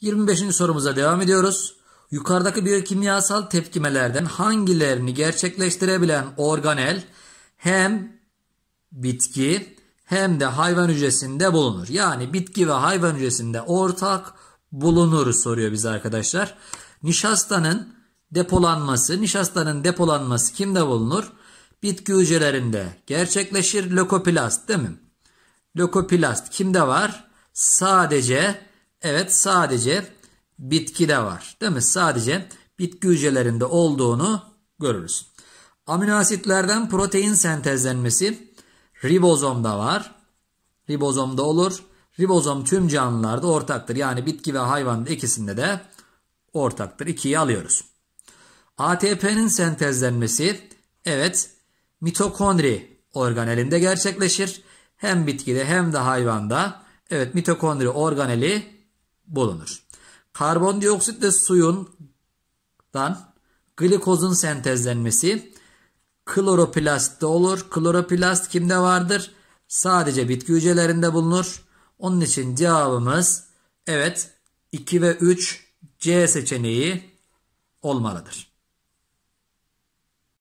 25. sorumuza devam ediyoruz. Yukarıdaki biyokimyasal tepkimelerden hangilerini gerçekleştirebilen organel hem bitki hem de hayvan hücresinde bulunur. Yani bitki ve hayvan hücresinde ortak bulunur soruyor bize arkadaşlar. Nişastanın depolanması, nişastanın depolanması kimde bulunur? Bitki hücrelerinde gerçekleşir. Lökoplast değil mi? Lökoplast kimde var? Sadece Evet sadece bitkide var. Değil mi? Sadece bitki hücrelerinde olduğunu görürüz. Amino asitlerden protein sentezlenmesi ribozomda var. Ribozomda olur. Ribozom tüm canlılarda ortaktır. Yani bitki ve hayvan ikisinde de ortaktır. İkiyi alıyoruz. ATP'nin sentezlenmesi evet mitokondri organelinde gerçekleşir. Hem bitkide hem de hayvanda evet mitokondri organeli bulunur. Karbondioksit de suyundan glikozun sentezlenmesi kloroplastta olur. Kloroplast kimde vardır? Sadece bitki hücrelerinde bulunur. Onun için cevabımız evet 2 ve 3 C seçeneği olmalıdır.